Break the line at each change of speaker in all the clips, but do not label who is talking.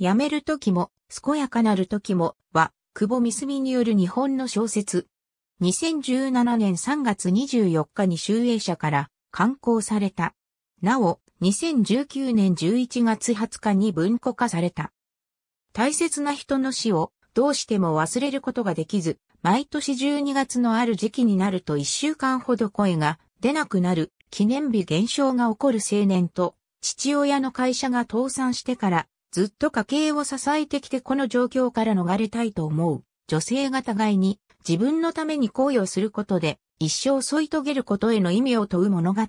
やめる時も、健やかなる時も、は、久保みすみによる日本の小説。2017年3月24日に集英社から刊行された。なお、2019年11月20日に文庫化された。大切な人の死をどうしても忘れることができず、毎年12月のある時期になると1週間ほど声が出なくなる記念日減少が起こる青年と父親の会社が倒産してからずっと家計を支えてきてこの状況から逃れたいと思う。女性が互いに自分のために行為をすることで一生添い遂げることへの意味を問う物語。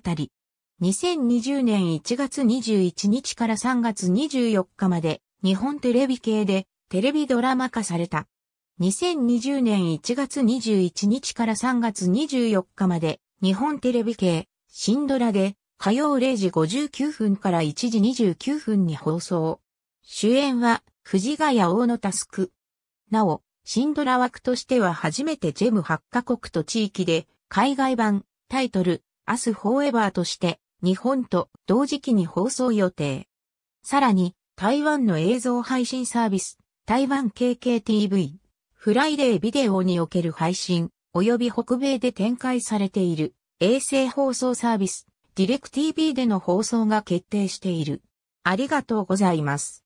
2020年1月21日から3月24日まで日本テレビ系でテレビドラマ化された。2020年1月21日から3月24日まで日本テレビ系シンドラで火曜0時59分から1時29分に放送。主演は、藤ヶ谷大野タスク。なお、シンドラ枠としては初めてジェム8カ国と地域で、海外版、タイトル、アスフォーエバーとして、日本と同時期に放送予定。さらに、台湾の映像配信サービス、台湾 KKTV、フライデービデオにおける配信、及び北米で展開されている、衛星放送サービス、ディレク TV での放送が決定している。ありがとうございます。